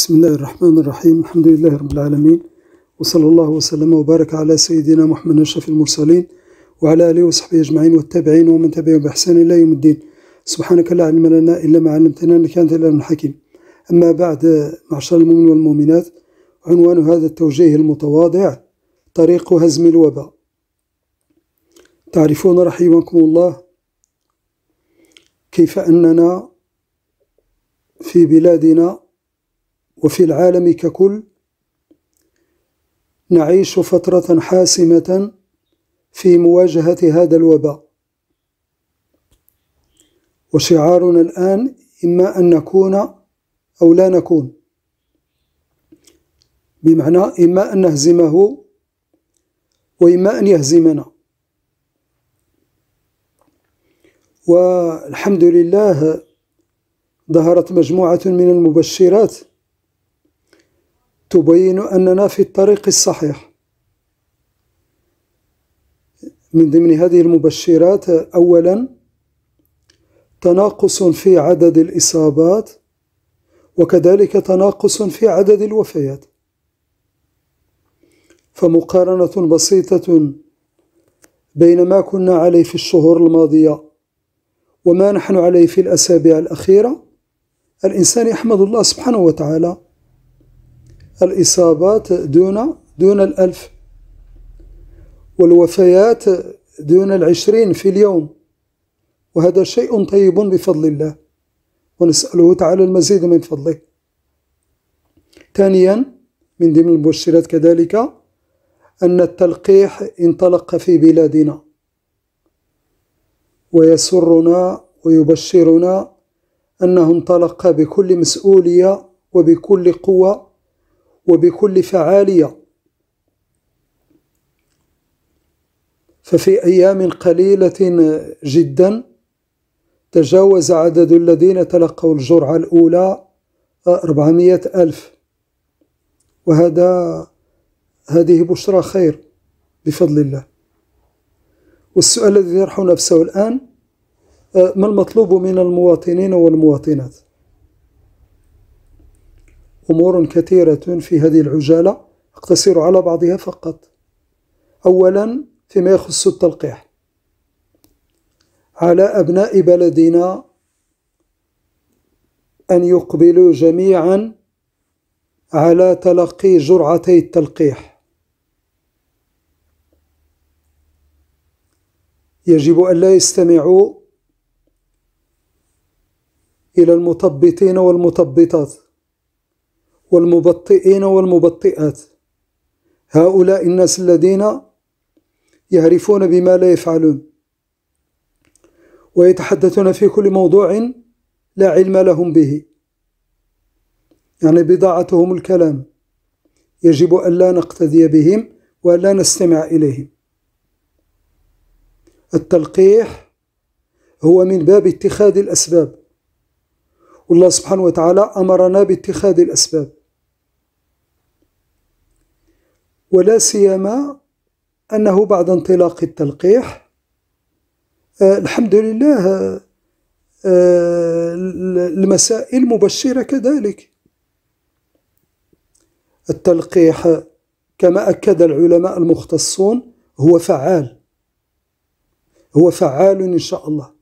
بسم الله الرحمن الرحيم الحمد لله رب العالمين وصلى الله وسلم وبارك على سيدنا محمد أشرف المرسلين وعلى آله وصحبه أجمعين والتابعين ومن تبعهم بإحسان إلى يوم الدين سبحانك لا علم لنا إلا ما علمتنا إنك أنت العلم الحكيم أما بعد معشر المؤمن والمؤمنات عنوان هذا التوجيه المتواضع طريق هزم الوباء تعرفون رحمكم الله كيف أننا في بلادنا وفي العالم ككل نعيش فترة حاسمة في مواجهة هذا الوباء وشعارنا الآن إما أن نكون أو لا نكون بمعنى إما أن نهزمه وإما أن يهزمنا والحمد لله ظهرت مجموعة من المبشرات تبين أننا في الطريق الصحيح من ضمن هذه المبشرات أولا تناقص في عدد الإصابات وكذلك تناقص في عدد الوفيات فمقارنة بسيطة بين ما كنا عليه في الشهور الماضية وما نحن عليه في الأسابيع الأخيرة الإنسان يحمد الله سبحانه وتعالى الإصابات دون دون الألف والوفيات دون العشرين في اليوم وهذا شيء طيب بفضل الله ونسأله تعالى المزيد من فضله ثانيا من ضمن المبشرات كذلك أن التلقيح انطلق في بلادنا ويسرنا ويبشرنا أنه انطلق بكل مسؤولية وبكل قوة وبكل فعالية ففي أيام قليلة جدا تجاوز عدد الذين تلقوا الجرعة الأولى 400 ألف وهذا هذه بشرى خير بفضل الله والسؤال الذي يطرح نفسه الآن آه، ما المطلوب من المواطنين والمواطنات أمور كثيرة في هذه العجالة أقتصر على بعضها فقط أولا فيما يخص التلقيح على أبناء بلدنا أن يقبلوا جميعا على تلقي جرعتي التلقيح يجب أن لا يستمعوا إلى المثبطين والمطبطات والمبطئين والمبطئات هؤلاء الناس الذين يعرفون بما لا يفعلون ويتحدثون في كل موضوع لا علم لهم به يعني بضاعتهم الكلام يجب أن لا نقتدي بهم ولا نستمع إليهم التلقيح هو من باب اتخاذ الأسباب والله سبحانه وتعالى أمرنا باتخاذ الأسباب ولا سيما أنه بعد انطلاق التلقيح آه، الحمد لله آه، المسائل مبشرة كذلك التلقيح كما أكد العلماء المختصون هو فعال هو فعال إن شاء الله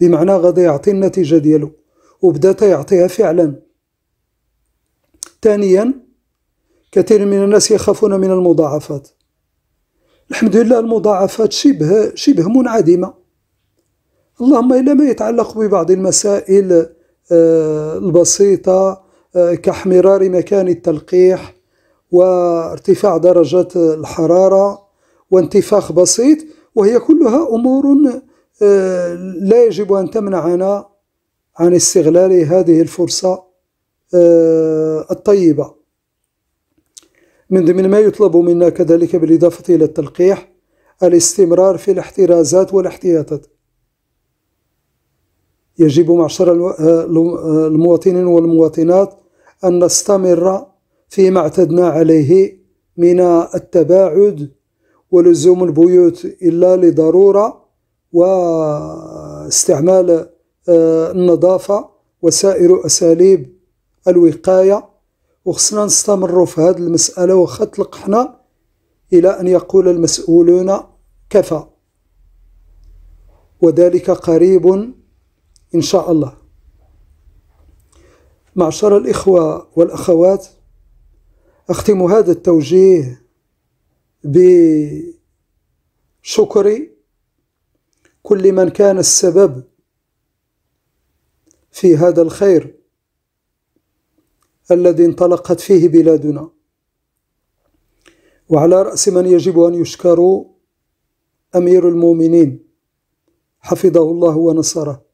بمعنى غدا يعطي النتيجة ديالو وبدأت يعطيها فعلا ثانيا كثير من الناس يخافون من المضاعفات الحمد لله المضاعفات شبه شبه منعدمة اللهم إلا ما يتعلق ببعض المسائل آه، البسيطة آه، كاحمرار مكان التلقيح وارتفاع درجة الحرارة وانتفاخ بسيط وهي كلها أمور آه، لا يجب أن تمنعنا عن استغلال هذه الفرصة الطيبة من ضمن ما يطلب منا كذلك بالإضافة إلى التلقيح الاستمرار في الاحترازات والاحتياطات يجب معشر آه، آه، المواطنين والمواطنات أن نستمر فيما اعتدنا عليه من التباعد ولزوم البيوت إلا لضرورة واستعمال آه، النظافة وسائر أساليب الوقاية وخصنا نستمروا في هذه المسألة وخا تلقحنا إلى أن يقول المسؤولون كفى وذلك قريب إن شاء الله معشر الإخوة والأخوات أختم هذا التوجيه بشكر كل من كان السبب في هذا الخير الذي انطلقت فيه بلادنا وعلى رأس من يجب أن يشكر أمير المؤمنين حفظه الله ونصره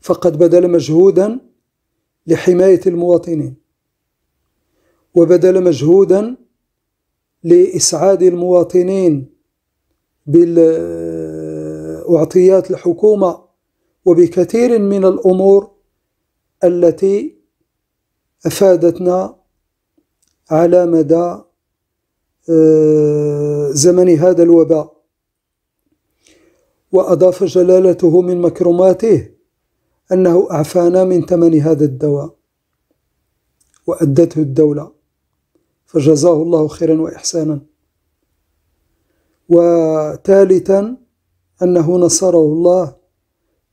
فقد بذل مجهودا لحماية المواطنين وبذل مجهودا لإسعاد المواطنين بالأعطيات الحكومة وبكثير من الأمور التي أفادتنا على مدى آه، زمن هذا الوباء وأضاف جلالته من مكرماته أنه أعفانا من ثمن هذا الدواء وأدته الدولة فجزاه الله خيرا وإحسانا وثالثا أنه نصره الله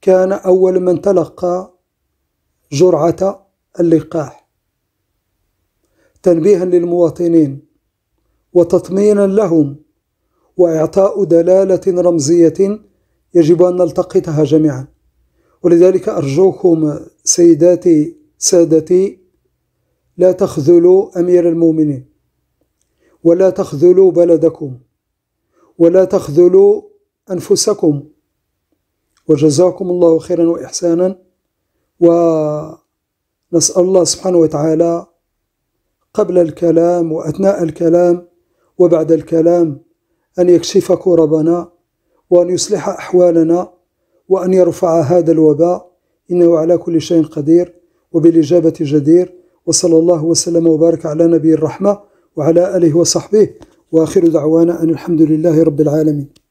كان أول من تلقى جرعة اللقاح تنبيها للمواطنين وتطمينا لهم واعطاء دلاله رمزيه يجب ان نلتقطها جميعا ولذلك ارجوكم سيداتي سادتي لا تخذلوا امير المؤمنين ولا تخذلوا بلدكم ولا تخذلوا انفسكم وجزاكم الله خيرا واحسانا ونسال الله سبحانه وتعالى قبل الكلام وأثناء الكلام وبعد الكلام أن يكشف كربنا وأن يصلح أحوالنا وأن يرفع هذا الوباء إنه على كل شيء قدير وبالإجابة جدير وصلى الله وسلم وبارك على نبي الرحمة وعلى آله وصحبه وآخر دعوانا أن الحمد لله رب العالمين